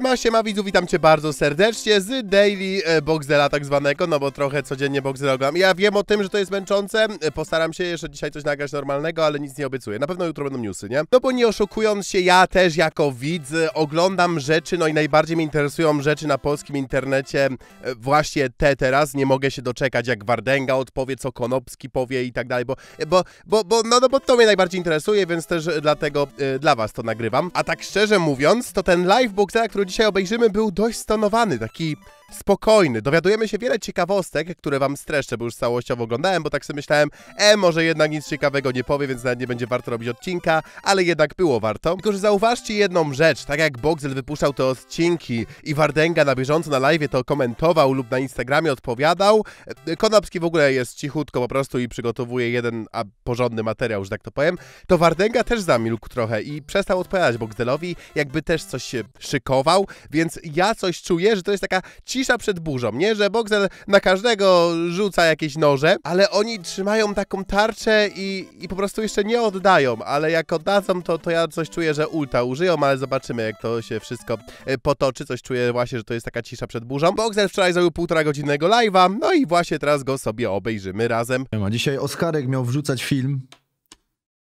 Siema, siema widzów, witam cię bardzo serdecznie z Daily e, Boxdela tak zwanego, no bo trochę codziennie Boxdela oglądam. Ja wiem o tym, że to jest męczące, e, postaram się jeszcze dzisiaj coś nagrać normalnego, ale nic nie obiecuję. Na pewno jutro będą newsy, nie? No bo nie oszukując się, ja też jako widz e, oglądam rzeczy, no i najbardziej mnie interesują rzeczy na polskim internecie, właśnie te teraz, nie mogę się doczekać jak Wardęga odpowie, co Konopski powie i tak dalej, bo, bo, bo, bo, no, no bo to mnie najbardziej interesuje, więc też dlatego dla was to nagrywam. A tak szczerze mówiąc, to ten live Boxdela, który dzisiaj obejrzymy, był dość stanowany, taki spokojny. Dowiadujemy się wiele ciekawostek, które wam streszczę, bo już całościowo oglądałem, bo tak sobie myślałem, e, może jednak nic ciekawego nie powie, więc nawet nie będzie warto robić odcinka, ale jednak było warto. Tylko, że zauważcie jedną rzecz, tak jak Boxel wypuszczał te odcinki i Wardęga na bieżąco na live to komentował lub na Instagramie odpowiadał, e, Konopski w ogóle jest cichutko po prostu i przygotowuje jeden a porządny materiał, że tak to powiem, to Wardęga też zamilkł trochę i przestał odpowiadać Boxelowi, jakby też coś się szykował, więc ja coś czuję, że to jest taka ci cisza przed burzą, nie? Że Boxer na każdego rzuca jakieś noże, ale oni trzymają taką tarczę i, i po prostu jeszcze nie oddają, ale jak oddadzą, to, to ja coś czuję, że ulta użyją, ale zobaczymy, jak to się wszystko e, potoczy. Coś czuję właśnie, że to jest taka cisza przed burzą. Boxer wczoraj zrobił półtora godzinnego live'a, no i właśnie teraz go sobie obejrzymy razem. Dzisiaj Oskarek miał wrzucać film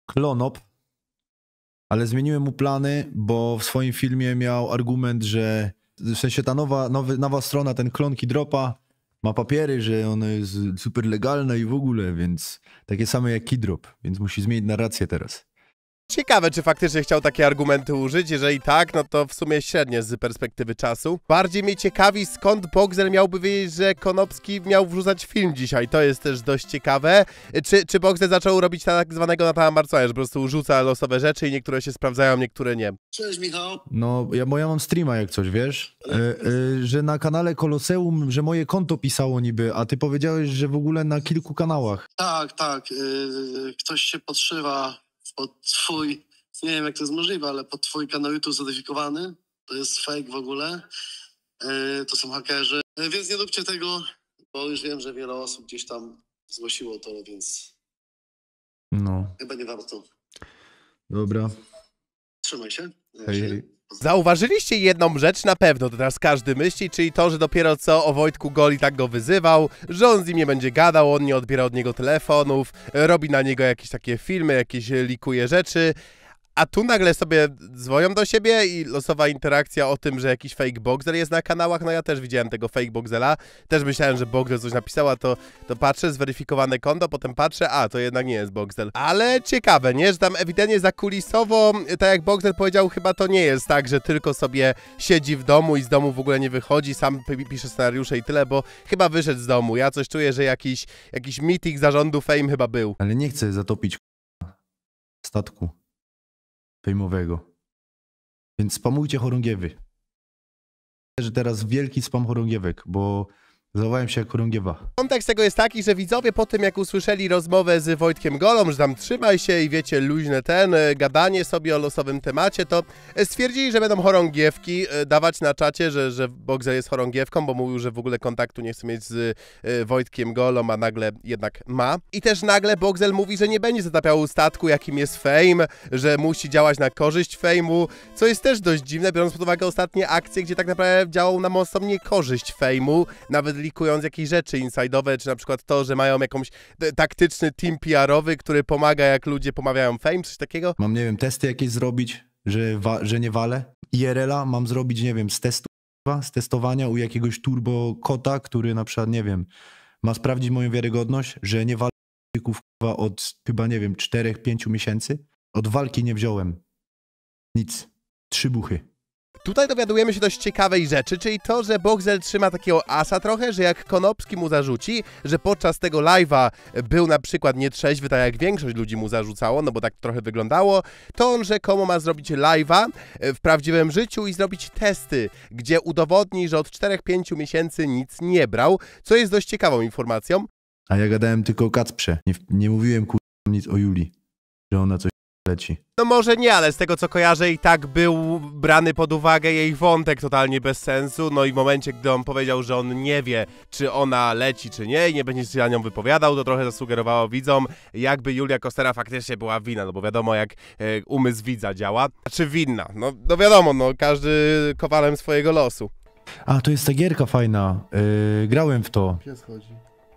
Klonop, ale zmieniłem mu plany, bo w swoim filmie miał argument, że w sensie ta nowa, nowy, nowa strona, ten klonki dropa ma papiery, że ono jest super legalne i w ogóle, więc takie same jak Kidrop, więc musi zmienić narrację teraz. Ciekawe, czy faktycznie chciał takie argumenty użyć. Jeżeli tak, no to w sumie średnie z perspektywy czasu. Bardziej mnie ciekawi, skąd Bogzer miałby wiedzieć, że Konopski miał wrzucać film dzisiaj. To jest też dość ciekawe. Czy, czy Bogzer zaczął robić tak zwanego Natana Marconia, że po prostu rzuca losowe rzeczy i niektóre się sprawdzają, niektóre nie? Cześć, Michał. No, ja, bo ja mam streama jak coś, wiesz? E, e, że na kanale Koloseum, że moje konto pisało niby, a ty powiedziałeś, że w ogóle na kilku kanałach. Tak, tak. E, ktoś się podszywa pod twój, nie wiem jak to jest możliwe, ale pod twój kanał YouTube zodyfikowany. to jest fake w ogóle, e, to są hakerzy, e, więc nie róbcie tego, bo już wiem, że wiele osób gdzieś tam zgłosiło to, więc no. chyba nie warto. Dobra. Trzymaj się. Hej, hej. Zauważyliście jedną rzecz na pewno, to teraz każdy myśli, czyli to, że dopiero co o Wojtku Goli tak go wyzywał, że on z nim nie będzie gadał, on nie odbiera od niego telefonów, robi na niego jakieś takie filmy, jakieś likuje rzeczy. A tu nagle sobie dzwonią do siebie i losowa interakcja o tym, że jakiś fake boxer jest na kanałach. No ja też widziałem tego fake boxera. Też myślałem, że boxer coś napisała, to, to patrzę, zweryfikowane konto, potem patrzę, a to jednak nie jest boxer. Ale ciekawe, nie? Że tam ewidentnie zakulisowo, tak jak boxer powiedział, chyba to nie jest tak, że tylko sobie siedzi w domu i z domu w ogóle nie wychodzi, sam pisze scenariusze i tyle, bo chyba wyszedł z domu. Ja coś czuję, że jakiś, jakiś meeting zarządu fame chyba był. Ale nie chcę zatopić statku fejmowego. Więc spamujcie chorągiewy. Że teraz wielki spam chorągiewek, bo Zawołałem się Kurungiewa. Kontekst tego jest taki, że widzowie po tym jak usłyszeli rozmowę z Wojtkiem Golą, że tam trzymaj się i wiecie, luźne ten, e, gadanie sobie o losowym temacie, to e, stwierdzili, że będą chorągiewki e, dawać na czacie, że, że Bogzel jest chorągiewką, bo mówił, że w ogóle kontaktu nie chce mieć z Wojtkiem Golą, a nagle jednak ma. I też nagle Bogzel mówi, że nie będzie zatapiał statku, jakim jest fame, że musi działać na korzyść Fame'u, co jest też dość dziwne, biorąc pod uwagę ostatnie akcje, gdzie tak naprawdę działał na mocno mnie korzyść fejmu, nawet likując jakieś rzeczy inside'owe, czy na przykład to, że mają jakąś taktyczny team PR-owy, który pomaga, jak ludzie pomawiają fame, coś takiego. Mam, nie wiem, testy jakieś zrobić, że, że nie wale. IRL-a mam zrobić, nie wiem, z testu, z testowania u jakiegoś turbo kota, który na przykład, nie wiem, ma sprawdzić moją wiarygodność, że nie wale od chyba, nie wiem, 4-5 miesięcy. Od walki nie wziąłem nic. Trzy buchy. Tutaj dowiadujemy się dość ciekawej rzeczy, czyli to, że Boxel trzyma takiego asa trochę, że jak Konopski mu zarzuci, że podczas tego live'a był na przykład nietrzeźwy, tak jak większość ludzi mu zarzucało, no bo tak trochę wyglądało, to on rzekomo ma zrobić live'a e, w prawdziwym życiu i zrobić testy, gdzie udowodni, że od 4-5 miesięcy nic nie brał, co jest dość ciekawą informacją. A ja gadałem tylko o Kacprze, nie, nie mówiłem ku nic o Julii, że ona coś leci. No może nie, ale z tego co kojarzę i tak był brany pod uwagę jej wątek totalnie bez sensu, no i w momencie, gdy on powiedział, że on nie wie, czy ona leci, czy nie i nie będzie się na nią wypowiadał, to trochę zasugerowało widzom, jakby Julia Kostera faktycznie była winna, no bo wiadomo jak e, umysł widza działa. A czy winna? No, no wiadomo, no każdy kowalem swojego losu. A, to jest ta gierka fajna. Yy, grałem w to. Pies chodzi.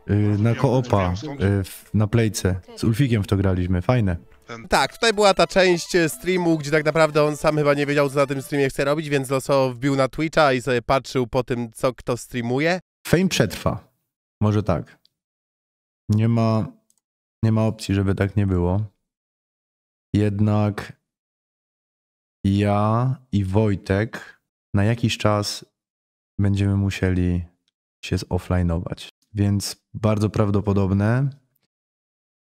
Y, na koopa y, na playce. Z Ulfikiem w to graliśmy, fajne. Tak, tutaj była ta część y, streamu, gdzie tak naprawdę on sam chyba nie wiedział, co na tym streamie chce robić, więc losowo wbił na Twitcha i sobie patrzył po tym, co kto streamuje. Fame przetrwa. Może tak. Nie ma, nie ma opcji, żeby tak nie było. Jednak ja i Wojtek na jakiś czas będziemy musieli się offlineować. Więc bardzo prawdopodobne,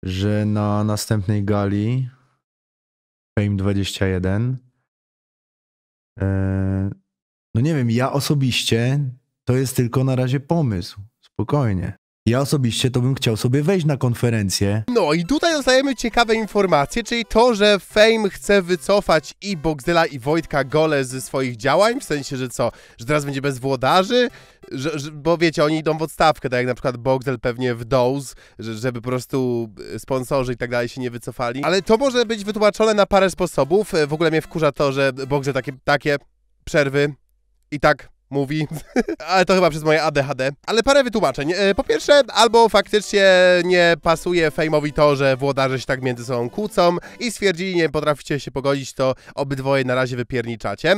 że na następnej gali Fame 21 e, no nie wiem, ja osobiście to jest tylko na razie pomysł. Spokojnie. Ja osobiście to bym chciał sobie wejść na konferencję. No i tutaj dostajemy ciekawe informacje, czyli to, że Fame chce wycofać i Boxdela i Wojtka Gole ze swoich działań, w sensie, że co, że teraz będzie bez włodarzy, że, że, bo wiecie, oni idą w odstawkę, tak jak na przykład Boxdel pewnie w Doze, że, żeby po prostu e, sponsorzy i tak dalej się nie wycofali. Ale to może być wytłumaczone na parę sposobów. E, w ogóle mnie wkurza to, że Boxdel takie, takie przerwy i tak mówi, ale to chyba przez moje ADHD. Ale parę wytłumaczeń. E, po pierwsze, albo faktycznie nie pasuje Fejmowi to, że włodarze się tak między sobą kłócą i stwierdzili, nie potraficie się pogodzić, to obydwoje na razie wypierniczacie.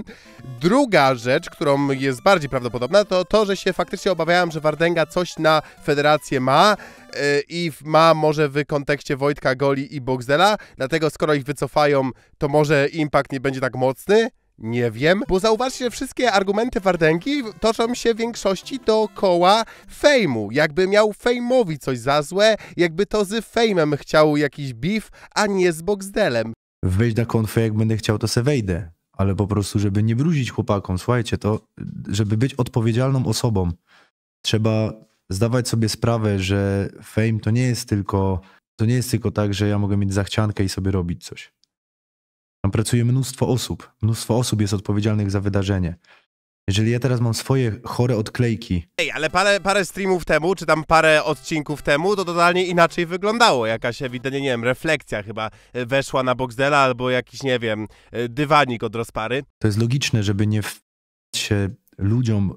Druga rzecz, którą jest bardziej prawdopodobna, to to, że się faktycznie obawiałem, że Wardęga coś na federację ma, e, i ma może w kontekście Wojtka Goli i Boxdela, dlatego skoro ich wycofają, to może impact nie będzie tak mocny. Nie wiem, bo zauważcie, że wszystkie argumenty Wardęgi toczą się w większości dookoła fejmu. Jakby miał fejmowi coś za złe, jakby to z fejmem chciał jakiś beef, a nie z Boxdelem. Wejść na konfę jak będę chciał, to se wejdę. Ale po prostu, żeby nie bruzić chłopakom, słuchajcie, to żeby być odpowiedzialną osobą, trzeba zdawać sobie sprawę, że fame to nie jest tylko, to nie jest tylko tak, że ja mogę mieć zachciankę i sobie robić coś tam pracuje mnóstwo osób. Mnóstwo osób jest odpowiedzialnych za wydarzenie. Jeżeli ja teraz mam swoje chore odklejki. Ej, ale parę, parę streamów temu, czy tam parę odcinków temu, to totalnie inaczej wyglądało. Jakaś ewidentnie, nie wiem, refleksja chyba e, weszła na Boxdela albo jakiś, nie wiem, e, dywanik od rozpary. To jest logiczne, żeby nie w się ludziom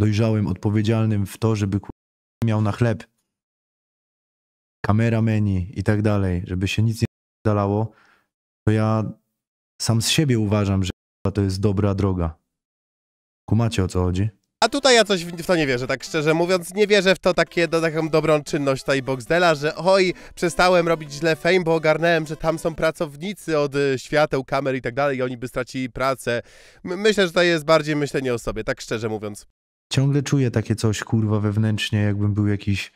dojrzałym, odpowiedzialnym w to, żeby miał na chleb kamerameni i tak dalej, żeby się nic nie dalało to ja sam z siebie uważam, że to jest dobra droga. Kumacie o co chodzi? A tutaj ja coś w to nie wierzę, tak szczerze mówiąc. Nie wierzę w to takie, do, taką dobrą czynność tutaj Boxdela, że oj, przestałem robić źle fame, bo ogarnąłem, że tam są pracownicy od y, świateł, kamer i tak dalej i oni by stracili pracę. myślę, że to jest bardziej myślenie o sobie, tak szczerze mówiąc. Ciągle czuję takie coś, kurwa, wewnętrznie, jakbym był jakiś...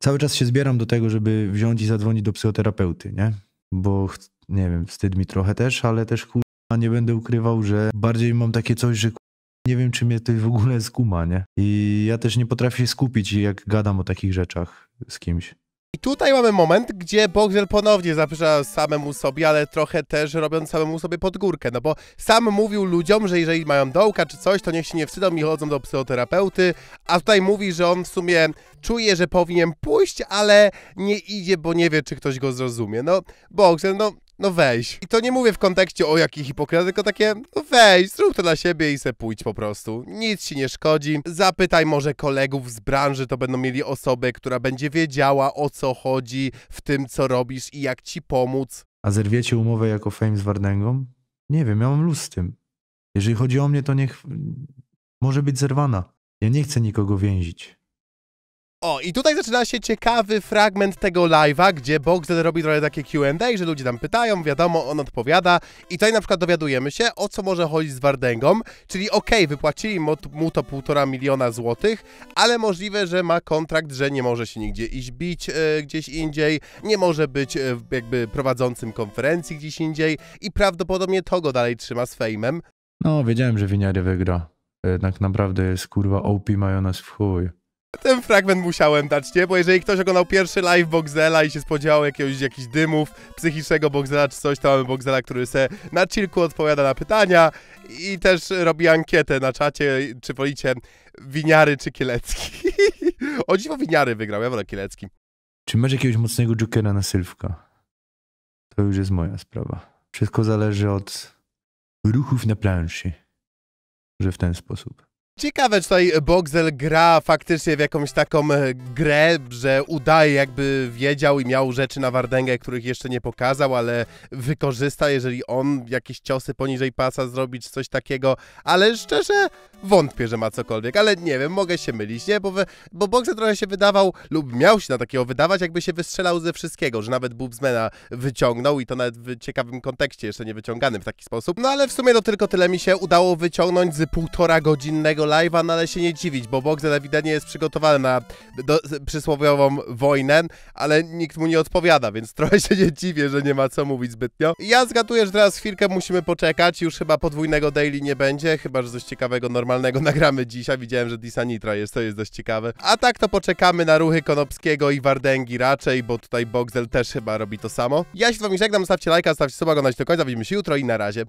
Cały czas się zbieram do tego, żeby wziąć i zadzwonić do psychoterapeuty, nie? bo nie wiem, wstyd mi trochę też, ale też kurwa nie będę ukrywał, że bardziej mam takie coś, że nie wiem, czy mnie to w ogóle skuma, nie? I ja też nie potrafię się skupić, jak gadam o takich rzeczach z kimś. I tutaj mamy moment, gdzie Bogdel ponownie zaprzecza samemu sobie, ale trochę też robiąc samemu sobie podgórkę, no bo sam mówił ludziom, że jeżeli mają dołka czy coś, to niech się nie wstydzą i chodzą do psychoterapeuty, a tutaj mówi, że on w sumie czuje, że powinien pójść, ale nie idzie, bo nie wie, czy ktoś go zrozumie. No, Bogdel, no no weź. I to nie mówię w kontekście o jaki hipokryta, tylko takie, no weź, zrób to dla siebie i se pójdź po prostu. Nic ci nie szkodzi. Zapytaj może kolegów z branży, to będą mieli osobę, która będzie wiedziała o co chodzi w tym, co robisz i jak ci pomóc. A zerwiecie umowę jako fame z Wardęgą? Nie wiem, ja mam luz z tym. Jeżeli chodzi o mnie, to niech może być zerwana. Ja nie chcę nikogo więzić. O, i tutaj zaczyna się ciekawy fragment tego live'a, gdzie Boxer robi trochę takie Q&A, że ludzie tam pytają, wiadomo, on odpowiada. I tutaj na przykład dowiadujemy się, o co może chodzić z Wardęgą, czyli okej, okay, wypłacili mu to półtora miliona złotych, ale możliwe, że ma kontrakt, że nie może się nigdzie iść bić e, gdzieś indziej, nie może być e, jakby prowadzącym konferencji gdzieś indziej i prawdopodobnie to go dalej trzyma z fejmem. No, wiedziałem, że Winiary wygra. Jednak naprawdę jest kurwa OP mają nas w chuj. Ten fragment musiałem dać, nie? Bo jeżeli ktoś oglądał pierwszy live Boxela i się spodziewał jakiegoś, jakichś dymów psychicznego Boxela czy coś, to mamy Boxela, który se na chillku odpowiada na pytania i też robi ankietę na czacie, czy wolicie winiary czy kielecki. o dziwo winiary wygrał, ja wolę kielecki. Czy masz jakiegoś mocnego jokera na sylwka? To już jest moja sprawa. Wszystko zależy od ruchów na planszy. Że w ten sposób. Ciekawe, czy tutaj Boxel gra faktycznie w jakąś taką e, grę, że udaje jakby wiedział i miał rzeczy na Wardęgę, których jeszcze nie pokazał, ale wykorzysta, jeżeli on jakieś ciosy poniżej pasa zrobić coś takiego, ale szczerze wątpię, że ma cokolwiek, ale nie wiem, mogę się mylić, nie? Bo, we, bo Boxel trochę się wydawał, lub miał się na takiego wydawać, jakby się wystrzelał ze wszystkiego, że nawet Boobsmana wyciągnął i to nawet w ciekawym kontekście, jeszcze nie wyciąganym w taki sposób, no ale w sumie to tylko tyle mi się udało wyciągnąć z półtora godzinnego live'a, no ale się nie dziwić, bo Bogdan ewidentnie jest przygotowany na do, przysłowiową wojnę, ale nikt mu nie odpowiada, więc trochę się nie dziwię, że nie ma co mówić zbytnio. Ja zgaduję, że teraz chwilkę musimy poczekać, już chyba podwójnego daily nie będzie, chyba, że coś ciekawego, normalnego nagramy dzisiaj, widziałem, że Disa Nitra jest, to jest dość ciekawe. A tak to poczekamy na ruchy Konopskiego i Wardęgi raczej, bo tutaj Bogzel też chyba robi to samo. Ja się z wami żegnam, stawcie lajka, stawcie suba, oglądać do końca, widzimy się jutro i na razie.